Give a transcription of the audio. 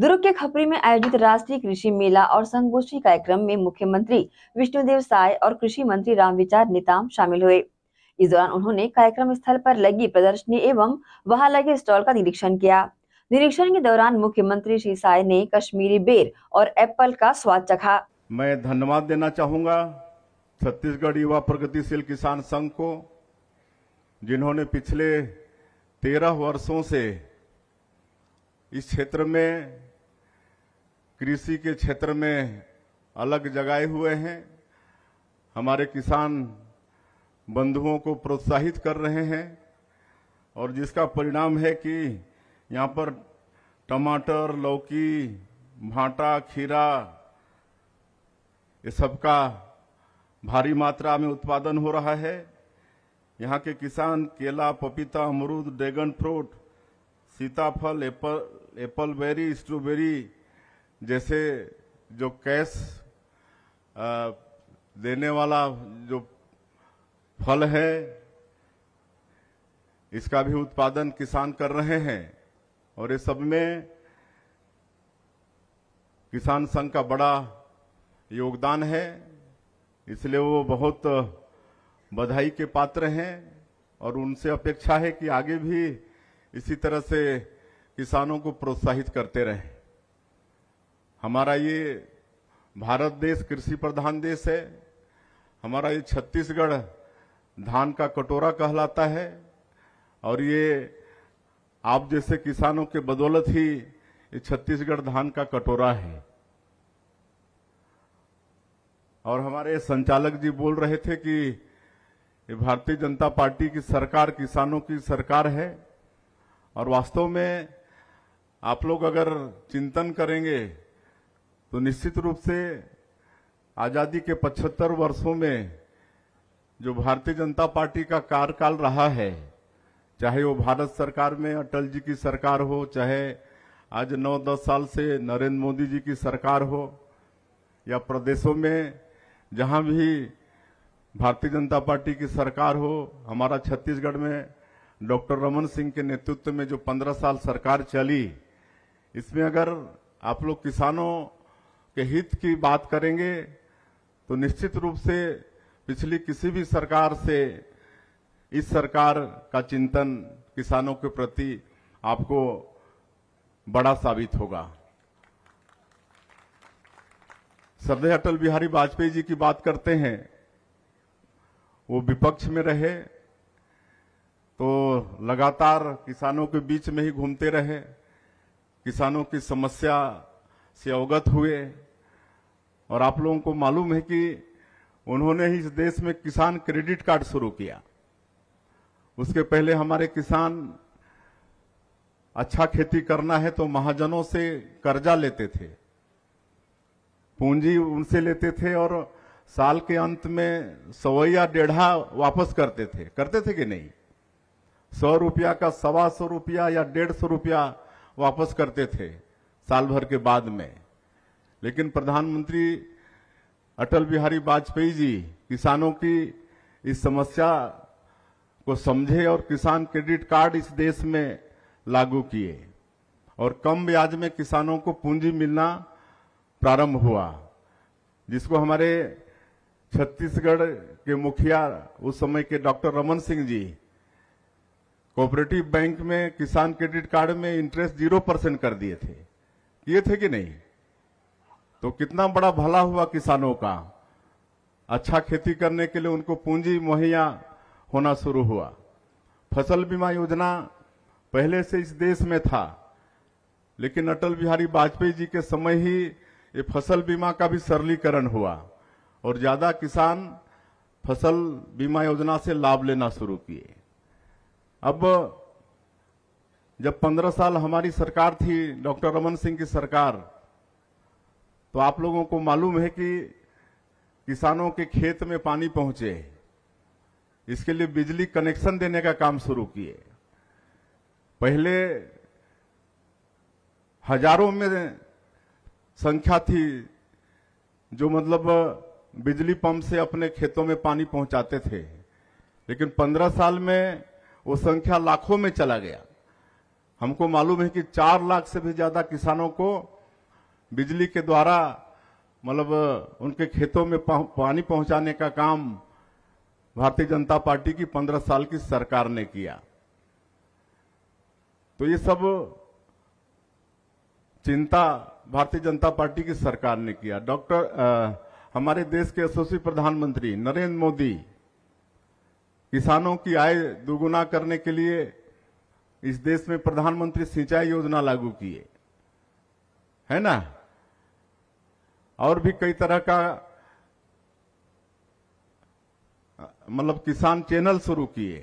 दुर्ग के खपरी में आयोजित राष्ट्रीय कृषि मेला और संगोष्ठी कार्यक्रम में मुख्यमंत्री विष्णुदेव साय और कृषि मंत्री रामविचार नेताम शामिल हुए इस दौरान उन्होंने कार्यक्रम स्थल पर लगी प्रदर्शनी एवं वहां लगे स्टॉल का निरीक्षण किया निरीक्षण के दौरान मुख्यमंत्री श्री साय ने कश्मीरी बेर और एप्पल का स्वाद चखा मैं धन्यवाद देना चाहूंगा छत्तीसगढ़ युवा प्रगतिशील किसान संघ को जिन्होंने पिछले तेरह वर्षों से इस क्षेत्र में कृषि के क्षेत्र में अलग जगाए हुए हैं हमारे किसान बंधुओं को प्रोत्साहित कर रहे हैं और जिसका परिणाम है कि यहाँ पर टमाटर लौकी भाटा खीरा ये सबका भारी मात्रा में उत्पादन हो रहा है यहाँ के किसान केला पपीता अमरूद ड्रैगन फ्रूट सीताफल एप्पल एप्पल बेरी स्ट्रॉबेरी जैसे जो कैश देने वाला जो फल है इसका भी उत्पादन किसान कर रहे हैं और ये सब में किसान संघ का बड़ा योगदान है इसलिए वो बहुत बधाई के पात्र हैं और उनसे अपेक्षा है कि आगे भी इसी तरह से किसानों को प्रोत्साहित करते रहें हमारा ये भारत देश कृषि प्रधान देश है हमारा ये छत्तीसगढ़ धान का कटोरा कहलाता है और ये आप जैसे किसानों के बदौलत ही ये छत्तीसगढ़ धान का कटोरा है और हमारे संचालक जी बोल रहे थे कि ये भारतीय जनता पार्टी की सरकार किसानों की सरकार है और वास्तव में आप लोग अगर चिंतन करेंगे तो निश्चित रूप से आजादी के 75 वर्षों में जो भारतीय जनता पार्टी का कार्यकाल रहा है चाहे वो भारत सरकार में अटल जी की सरकार हो चाहे आज 9-10 साल से नरेंद्र मोदी जी की सरकार हो या प्रदेशों में जहां भी भारतीय जनता पार्टी की सरकार हो हमारा छत्तीसगढ़ में डॉक्टर रमन सिंह के नेतृत्व में जो 15 साल सरकार चली इसमें अगर आप लोग किसानों के हित की बात करेंगे तो निश्चित रूप से पिछली किसी भी सरकार से इस सरकार का चिंतन किसानों के प्रति आपको बड़ा साबित होगा सरदे अटल बिहारी वाजपेयी जी की बात करते हैं वो विपक्ष में रहे तो लगातार किसानों के बीच में ही घूमते रहे किसानों की समस्या से अवगत हुए और आप लोगों को मालूम है कि उन्होंने ही इस देश में किसान क्रेडिट कार्ड शुरू किया उसके पहले हमारे किसान अच्छा खेती करना है तो महाजनों से कर्जा लेते थे पूंजी उनसे लेते थे और साल के अंत में सवैया डेढ़ा वापस करते थे करते थे कि नहीं सौ रुपया का सवा सौ रुपया या डेढ़ सौ रुपया वापस करते थे साल भर के बाद में लेकिन प्रधानमंत्री अटल बिहारी वाजपेयी जी किसानों की इस समस्या को समझे और किसान क्रेडिट कार्ड इस देश में लागू किए और कम ब्याज में किसानों को पूंजी मिलना प्रारंभ हुआ जिसको हमारे छत्तीसगढ़ के मुखिया उस समय के doctor Raman Singh ji cooperative bank में किसान क्रेडिट कार्ड में इंटरेस्ट जीरो परसेंट कर दिए थे किए थे कि नहीं तो कितना बड़ा भला हुआ किसानों का अच्छा खेती करने के लिए उनको पूंजी मुहैया होना शुरू हुआ फसल बीमा योजना पहले से इस देश में था लेकिन अटल बिहारी वाजपेयी जी के समय ही ये फसल बीमा का भी सरलीकरण हुआ और ज्यादा किसान फसल बीमा योजना से लाभ लेना शुरू किए अब जब पंद्रह साल हमारी सरकार थी डॉक्टर रमन सिंह की सरकार तो आप लोगों को मालूम है कि किसानों के खेत में पानी पहुंचे इसके लिए बिजली कनेक्शन देने का काम शुरू किए पहले हजारों में संख्या थी जो मतलब बिजली पंप से अपने खेतों में पानी पहुंचाते थे लेकिन पंद्रह साल में वो संख्या लाखों में चला गया हमको मालूम है कि चार लाख से भी ज्यादा किसानों को बिजली के द्वारा मतलब उनके खेतों में पानी पहुंचाने का काम भारतीय जनता पार्टी की पंद्रह साल की सरकार ने किया तो ये सब चिंता भारतीय जनता पार्टी की सरकार ने किया डॉक्टर हमारे देश के यशस्वी प्रधानमंत्री नरेंद्र मोदी किसानों की आय दुगुना करने के लिए इस देश में प्रधानमंत्री सिंचाई योजना लागू किए है ना और भी कई तरह का मतलब किसान चैनल शुरू किए